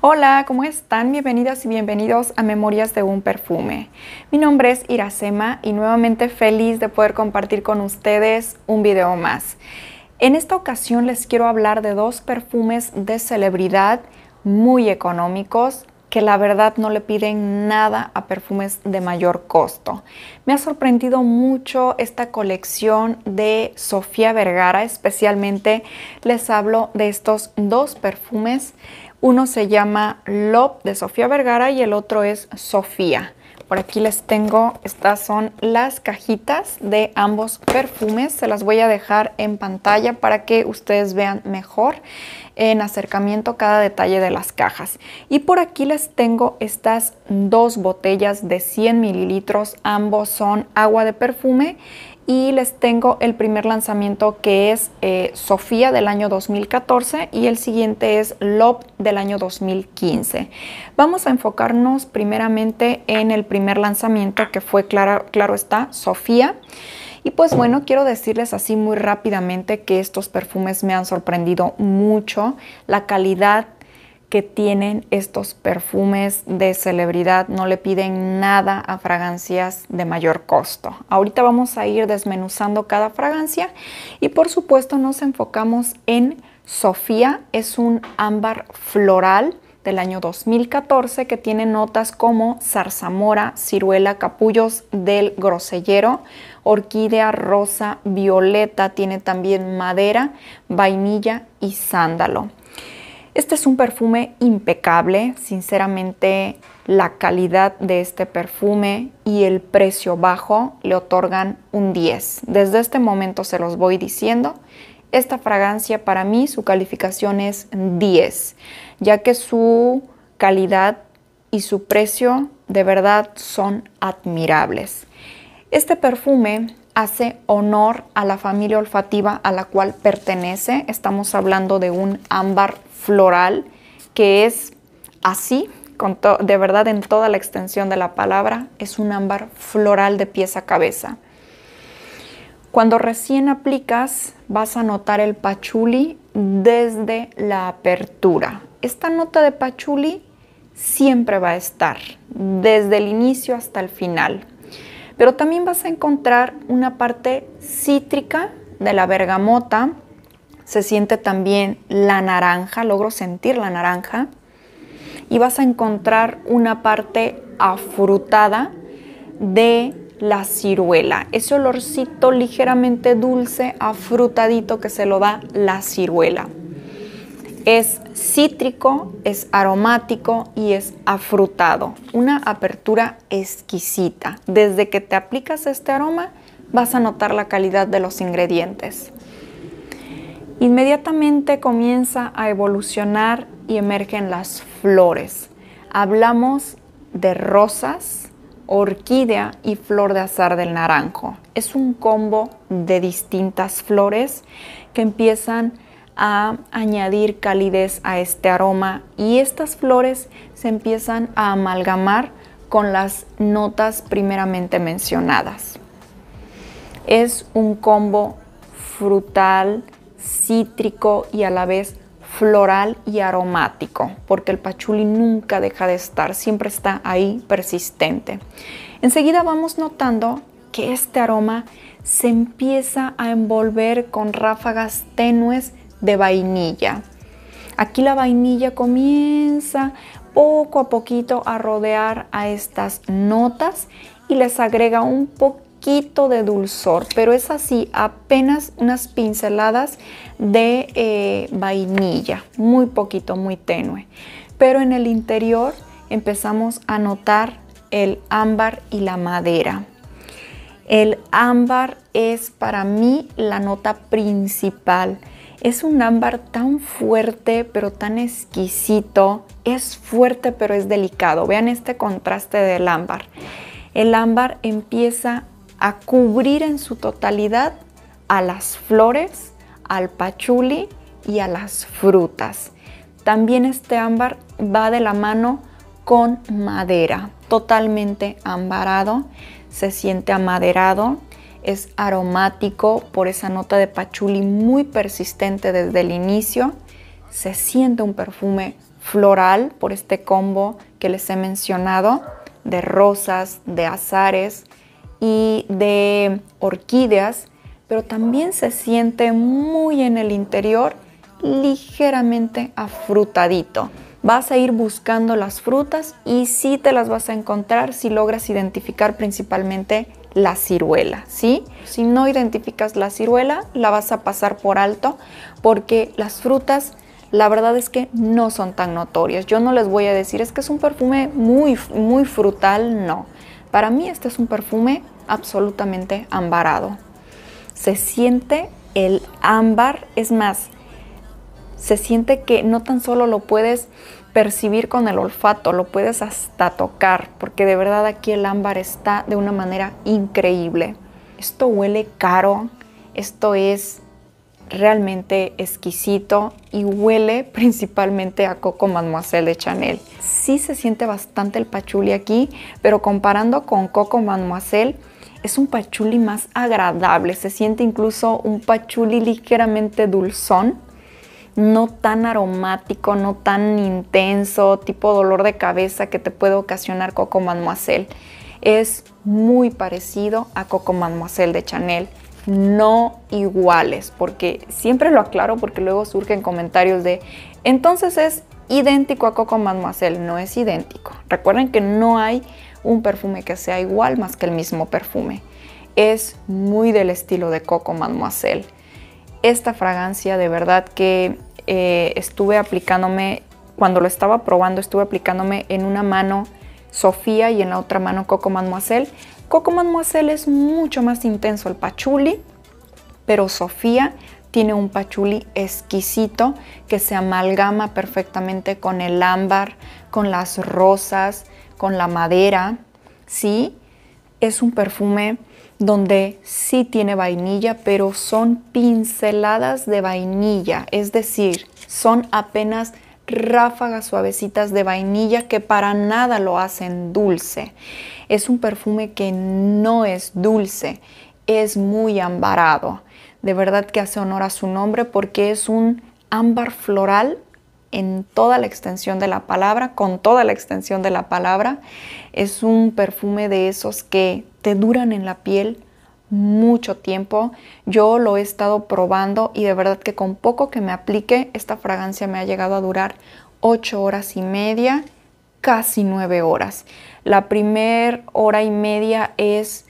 Hola, ¿cómo están? Bienvenidas y bienvenidos a Memorias de un Perfume. Mi nombre es Iracema y nuevamente feliz de poder compartir con ustedes un video más. En esta ocasión les quiero hablar de dos perfumes de celebridad muy económicos que la verdad no le piden nada a perfumes de mayor costo. Me ha sorprendido mucho esta colección de Sofía Vergara, especialmente les hablo de estos dos perfumes uno se llama Love de Sofía Vergara y el otro es Sofía. Por aquí les tengo, estas son las cajitas de ambos perfumes. Se las voy a dejar en pantalla para que ustedes vean mejor en acercamiento cada detalle de las cajas. Y por aquí les tengo estas dos botellas de 100 mililitros. Ambos son agua de perfume y les tengo el primer lanzamiento que es eh, Sofía del año 2014 y el siguiente es Love del año 2015. Vamos a enfocarnos primeramente en el primer lanzamiento que fue, claro, claro está, Sofía. Y pues bueno, quiero decirles así muy rápidamente que estos perfumes me han sorprendido mucho. La calidad que tienen estos perfumes de celebridad. No le piden nada a fragancias de mayor costo. Ahorita vamos a ir desmenuzando cada fragancia y por supuesto nos enfocamos en Sofía. Es un ámbar floral del año 2014 que tiene notas como zarzamora, ciruela, capullos del grosellero, orquídea, rosa, violeta, tiene también madera, vainilla y sándalo. Este es un perfume impecable, sinceramente la calidad de este perfume y el precio bajo le otorgan un 10. Desde este momento se los voy diciendo. Esta fragancia para mí su calificación es 10, ya que su calidad y su precio de verdad son admirables. Este perfume hace honor a la familia olfativa a la cual pertenece. Estamos hablando de un ámbar floral que es así, de verdad en toda la extensión de la palabra, es un ámbar floral de pies a cabeza. Cuando recién aplicas vas a notar el pachuli desde la apertura. Esta nota de pachuli siempre va a estar, desde el inicio hasta el final. Pero también vas a encontrar una parte cítrica de la bergamota se siente también la naranja, logro sentir la naranja. Y vas a encontrar una parte afrutada de la ciruela, ese olorcito ligeramente dulce, afrutadito que se lo da la ciruela. Es cítrico, es aromático y es afrutado. Una apertura exquisita. Desde que te aplicas este aroma vas a notar la calidad de los ingredientes. Inmediatamente comienza a evolucionar y emergen las flores. Hablamos de rosas, orquídea y flor de azar del naranjo. Es un combo de distintas flores que empiezan a añadir calidez a este aroma y estas flores se empiezan a amalgamar con las notas primeramente mencionadas. Es un combo frutal, cítrico y a la vez floral y aromático, porque el pachuli nunca deja de estar, siempre está ahí persistente. Enseguida vamos notando que este aroma se empieza a envolver con ráfagas tenues de vainilla. Aquí la vainilla comienza poco a poquito a rodear a estas notas y les agrega un poquito de dulzor, pero es así, apenas unas pinceladas de eh, vainilla, muy poquito, muy tenue. Pero en el interior empezamos a notar el ámbar y la madera. El ámbar es para mí la nota principal. Es un ámbar tan fuerte pero tan exquisito. Es fuerte pero es delicado. Vean este contraste del ámbar. El ámbar empieza a cubrir en su totalidad a las flores, al pachuli y a las frutas. También este ámbar va de la mano con madera, totalmente ambarado, se siente amaderado, es aromático por esa nota de pachuli muy persistente desde el inicio, se siente un perfume floral por este combo que les he mencionado de rosas, de azares, y de orquídeas, pero también se siente muy en el interior, ligeramente afrutadito. Vas a ir buscando las frutas y si te las vas a encontrar si logras identificar principalmente la ciruela, ¿sí? Si no identificas la ciruela, la vas a pasar por alto porque las frutas la verdad es que no son tan notorias. Yo no les voy a decir, es que es un perfume muy, muy frutal, no. Para mí este es un perfume absolutamente ambarado. Se siente el ámbar, es más, se siente que no tan solo lo puedes percibir con el olfato, lo puedes hasta tocar, porque de verdad aquí el ámbar está de una manera increíble. Esto huele caro, esto es realmente exquisito y huele principalmente a Coco Mademoiselle de Chanel. Sí se siente bastante el pachuli aquí, pero comparando con Coco Mademoiselle, es un pachuli más agradable, se siente incluso un pachuli ligeramente dulzón, no tan aromático, no tan intenso, tipo dolor de cabeza que te puede ocasionar Coco Mademoiselle. Es muy parecido a Coco Mademoiselle de Chanel no iguales, porque siempre lo aclaro porque luego surgen comentarios de, entonces es idéntico a Coco Mademoiselle, no es idéntico. Recuerden que no hay un perfume que sea igual más que el mismo perfume. Es muy del estilo de Coco Mademoiselle. Esta fragancia de verdad que eh, estuve aplicándome, cuando lo estaba probando, estuve aplicándome en una mano Sofía y en la otra mano Coco Mademoiselle Coco Mademoiselle es mucho más intenso el pachuli, pero Sofía tiene un pachuli exquisito que se amalgama perfectamente con el ámbar, con las rosas, con la madera, ¿sí? Es un perfume donde sí tiene vainilla, pero son pinceladas de vainilla, es decir, son apenas ráfagas suavecitas de vainilla que para nada lo hacen dulce. Es un perfume que no es dulce, es muy ambarado. De verdad que hace honor a su nombre porque es un ámbar floral en toda la extensión de la palabra, con toda la extensión de la palabra. Es un perfume de esos que te duran en la piel mucho tiempo. Yo lo he estado probando y de verdad que con poco que me aplique, esta fragancia me ha llegado a durar 8 horas y media, casi 9 horas. La primer hora y media es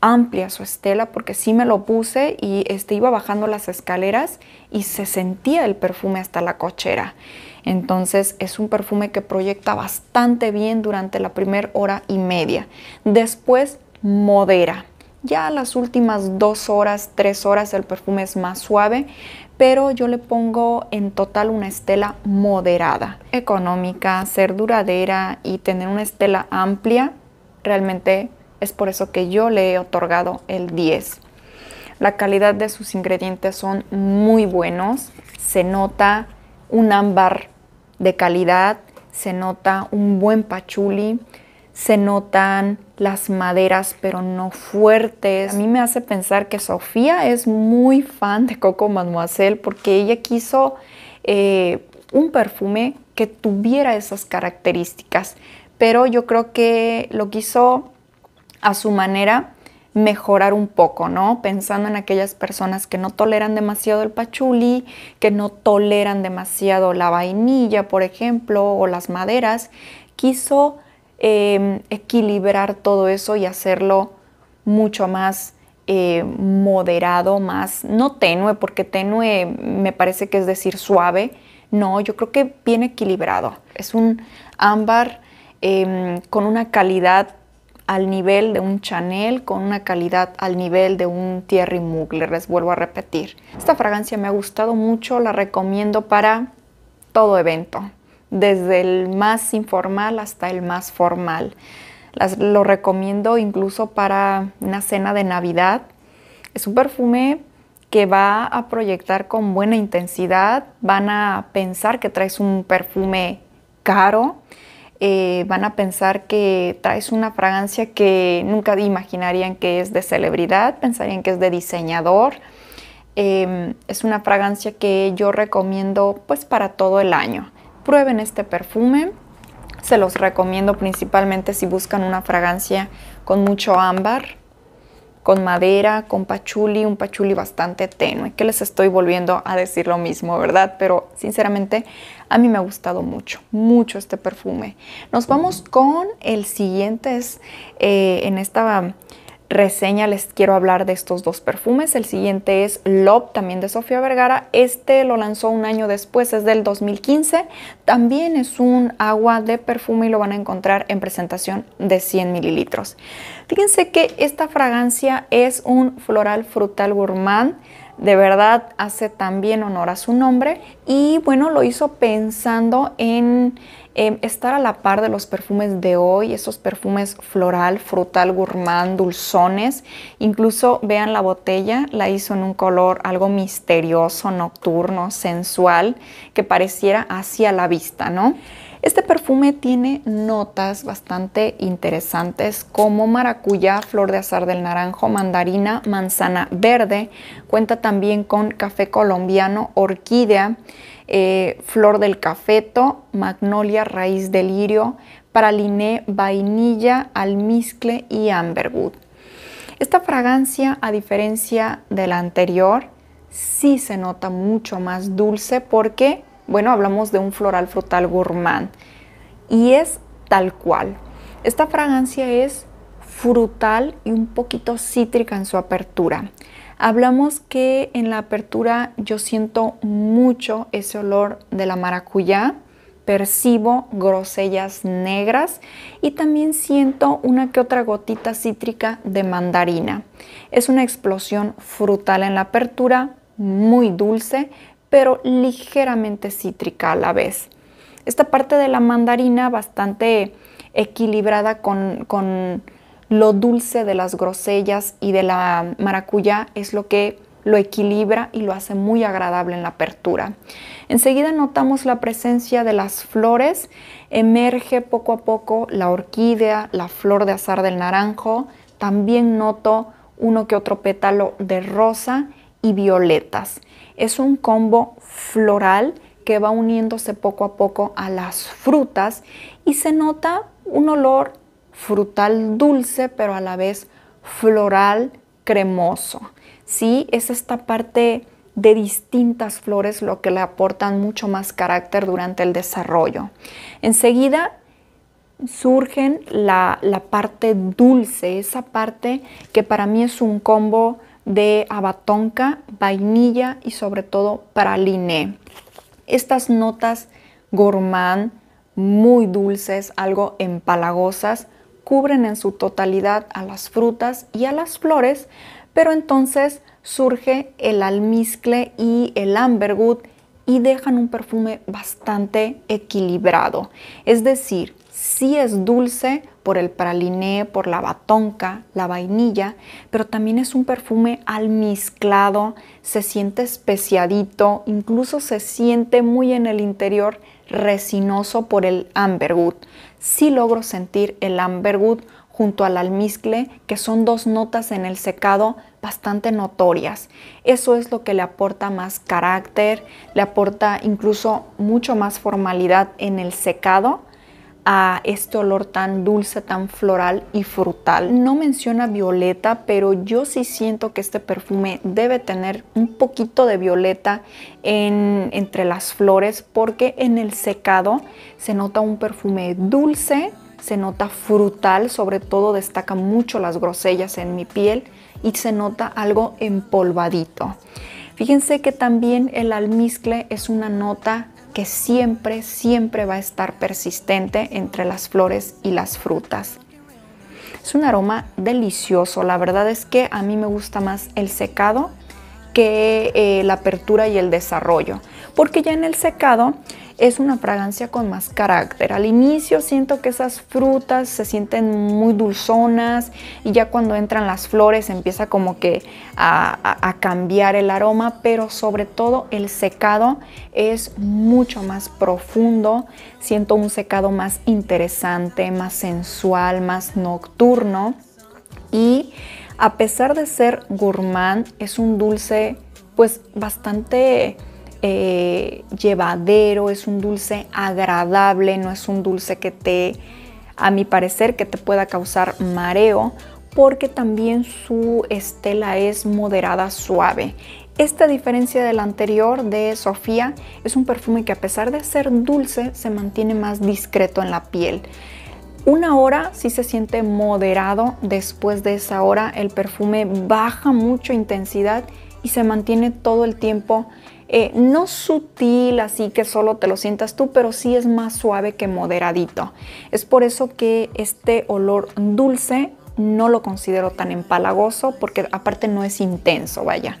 amplia su estela porque si me lo puse y este, iba bajando las escaleras y se sentía el perfume hasta la cochera. Entonces es un perfume que proyecta bastante bien durante la primera hora y media. Después modera ya las últimas dos horas, tres horas el perfume es más suave, pero yo le pongo en total una estela moderada, económica, ser duradera y tener una estela amplia. Realmente es por eso que yo le he otorgado el 10. La calidad de sus ingredientes son muy buenos, se nota un ámbar de calidad, se nota un buen pachuli, se notan las maderas, pero no fuertes. A mí me hace pensar que Sofía es muy fan de Coco Mademoiselle porque ella quiso eh, un perfume que tuviera esas características, pero yo creo que lo quiso a su manera mejorar un poco, ¿no? Pensando en aquellas personas que no toleran demasiado el pachuli, que no toleran demasiado la vainilla, por ejemplo, o las maderas, quiso Em, equilibrar todo eso y hacerlo mucho más eh, moderado, más, no tenue, porque tenue me parece que es decir suave, no, yo creo que bien equilibrado. Es un ámbar em, con una calidad al nivel de un Chanel, con una calidad al nivel de un Thierry Mugler, les vuelvo a repetir. Esta fragancia me ha gustado mucho, la recomiendo para todo evento desde el más informal hasta el más formal. lo recomiendo incluso para una cena de Navidad. Es un perfume que va a proyectar con buena intensidad, van a pensar que traes un perfume caro, eh, van a pensar que traes una fragancia que nunca imaginarían que es de celebridad, pensarían que es de diseñador. Em, es una fragancia que yo recomiendo pues para todo el año prueben este perfume. Se los recomiendo principalmente si buscan una fragancia con mucho ámbar, con madera, con pachuli, un pachuli bastante tenue, que les estoy volviendo a decir lo mismo, ¿verdad? Pero sinceramente a mí me ha gustado mucho, mucho este perfume. Nos vamos con el siguiente, es eh, en esta reseña les quiero hablar de estos dos perfumes. El siguiente es Love, también de Sofía Vergara. Este lo lanzó un año después, es del 2015. También es un agua de perfume y lo van a encontrar en presentación de 100 mililitros. Fíjense que esta fragancia es un floral frutal gourmand de verdad hace también honor a su nombre y bueno, lo hizo pensando en em, estar a la par de los perfumes de hoy, esos perfumes floral, frutal, gourmand, dulzones. Incluso vean la botella, la hizo en un color algo misterioso, nocturno, sensual, que pareciera así a la vista, ¿no? Este perfume tiene notas bastante interesantes como maracuyá, flor de azar del naranjo, mandarina, manzana verde. Cuenta también con café colombiano, orquídea, eh, flor del cafeto, magnolia, raíz de lirio, paraliné, vainilla, almizcle y amberwood. Esta fragancia, a diferencia de la anterior, sí se nota mucho más dulce porque bueno, hablamos de un floral frutal gourmand y es tal cual. Esta fragancia es frutal y un poquito cítrica en su apertura. Hablamos que en la apertura yo siento mucho ese olor de la maracuyá, percibo grosellas negras y también siento una que otra gotita cítrica de mandarina. Es una explosión frutal en la apertura, muy dulce, pero ligeramente cítrica a la vez. Esta parte de la mandarina bastante equilibrada con, lo dulce de las grosellas y de la maracuyá es lo que lo equilibra y lo hace muy agradable en la apertura. Enseguida notamos la presencia de las flores, emerge poco a poco la orquídea, la flor de azar del naranjo, también noto uno que otro pétalo de rosa y violetas es un combo floral que va uniéndose poco a poco a las frutas y se nota un olor frutal dulce, pero a la vez floral cremoso. ¿sí? Es esta parte de distintas flores lo que le aportan mucho más carácter durante el desarrollo. Enseguida surgen la, la parte dulce, esa parte que para mí es un combo de abatonca, vainilla y sobre todo praliné. Estas notas gourmand, muy dulces, algo empalagosas, cubren en su totalidad a las frutas y a las flores, pero entonces surge el almizcle y el ambergut y dejan un perfume bastante equilibrado. Es decir, si es dulce, por el praliné, por la batonca, la vainilla, pero también es un perfume almizclado, se siente especiadito, incluso se siente muy en el interior resinoso por el amberwood. Sí logro sentir el amberwood junto al almizcle, que son dos notas en el secado bastante notorias. Eso es lo que le aporta más carácter, le aporta incluso mucho más formalidad en el secado a este olor tan dulce, tan floral y frutal. No menciona violeta, pero yo sí siento que este perfume debe tener un poquito de violeta entre las flores porque en el secado se nota un perfume dulce, se nota frutal, sobre todo destaca mucho las grosellas en mi piel y se nota algo empolvadito. Fíjense que también el almizcle es una nota que siempre, siempre va a estar persistente entre las flores y las frutas. Es un aroma delicioso, la verdad es que a mí me gusta más el secado que eh, la apertura y el desarrollo, porque ya en el secado es una fragancia con más carácter. Al inicio siento que esas frutas se sienten muy dulzonas y ya cuando entran las flores empieza como que a, a cambiar el aroma, pero sobre todo el secado es mucho más profundo. Siento un secado más interesante, más sensual, más nocturno y a pesar de ser gourmand, es un dulce pues bastante eh, llevadero, es un dulce agradable, no es un dulce que te, a mi parecer, que te pueda causar mareo, porque también su estela es moderada suave. Esta diferencia de la anterior de Sofía es un perfume que a pesar de ser dulce se mantiene más discreto en la piel. Una hora sí se siente moderado, después de esa hora el perfume baja mucho intensidad y se mantiene todo el tiempo, eh, no sutil así que solo te lo sientas tú, pero sí es más suave que moderadito. Es por eso que este olor dulce no lo considero tan empalagoso porque aparte no es intenso, vaya.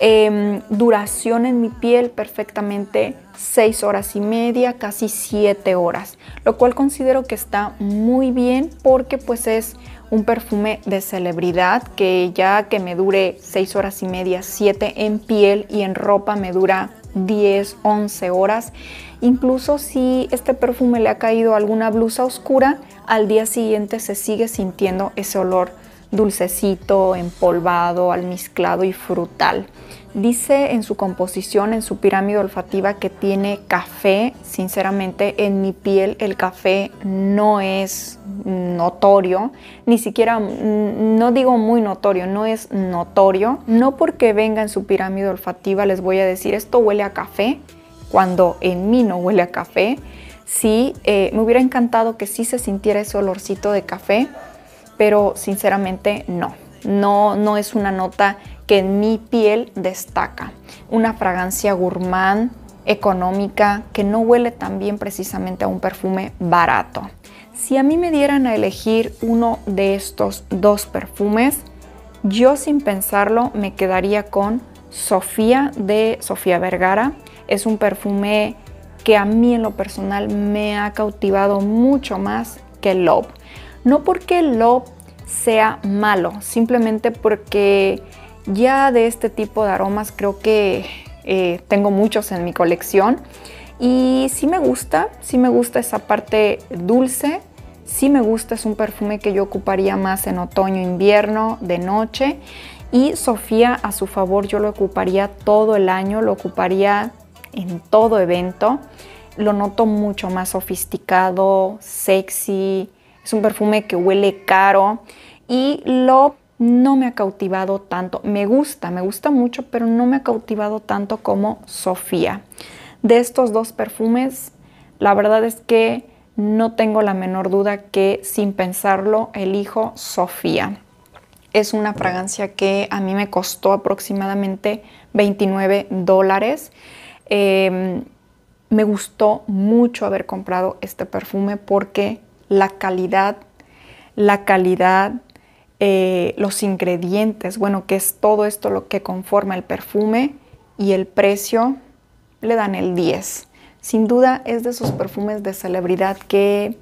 Em, duración en mi piel perfectamente 6 horas y media, casi 7 horas, lo cual considero que está muy bien porque pues es un perfume de celebridad que ya que me dure 6 horas y media, 7 en piel y en ropa me dura 10, 11 horas. Incluso si este perfume le ha caído alguna blusa oscura, al día siguiente se sigue sintiendo ese olor dulcecito, empolvado, almizclado y frutal. Dice en su composición, en su pirámide olfativa, que tiene café. Sinceramente, en mi piel el café no es notorio, ni siquiera, mm, no digo muy notorio, no es notorio. No porque venga en su pirámide olfativa les voy a decir esto huele a café, cuando en mí no huele a café. Sí, eh, me hubiera encantado que sí se sintiera ese olorcito de café pero sinceramente no. No, no es una nota que en mi piel destaca. Una fragancia gourmand, económica, que no huele tan bien precisamente a un perfume barato. Si a mí me dieran a elegir uno de estos dos perfumes, yo sin pensarlo me quedaría con Sofía de Sofía Vergara. Es un perfume que a mí en lo personal me ha cautivado mucho más que Love. No porque lo sea malo, simplemente porque ya de este tipo de aromas creo que eh, tengo muchos en mi colección y sí me gusta, sí me gusta esa parte dulce, sí me gusta, es un perfume que yo ocuparía más en otoño, invierno, de noche y Sofía a su favor yo lo ocuparía todo el año, lo ocuparía en todo evento, lo noto mucho más sofisticado, sexy, es un perfume que huele caro y lo no me ha cautivado tanto. Me gusta, me gusta mucho, pero no me ha cautivado tanto como Sofía. De estos dos perfumes, la verdad es que no tengo la menor duda que sin pensarlo elijo Sofía. Es una fragancia que a mí me costó aproximadamente 29 dólares. Em, me gustó mucho haber comprado este perfume porque la calidad, la calidad, eh, los ingredientes, bueno, que es todo esto lo que conforma el perfume y el precio, le dan el 10. Sin duda es de esos perfumes de celebridad que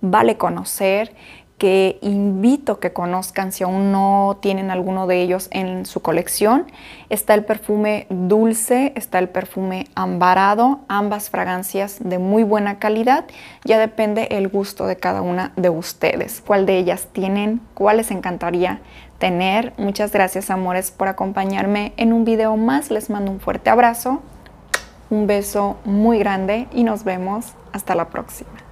vale conocer, que invito que conozcan si aún no tienen alguno de ellos en su colección. Está el perfume dulce, está el perfume ambarado, ambas fragancias de muy buena calidad. Ya depende el gusto de cada una de ustedes, cuál de ellas tienen, cuál les encantaría tener. Muchas gracias amores por acompañarme en un video más. Les mando un fuerte abrazo, un beso muy grande y nos vemos hasta la próxima.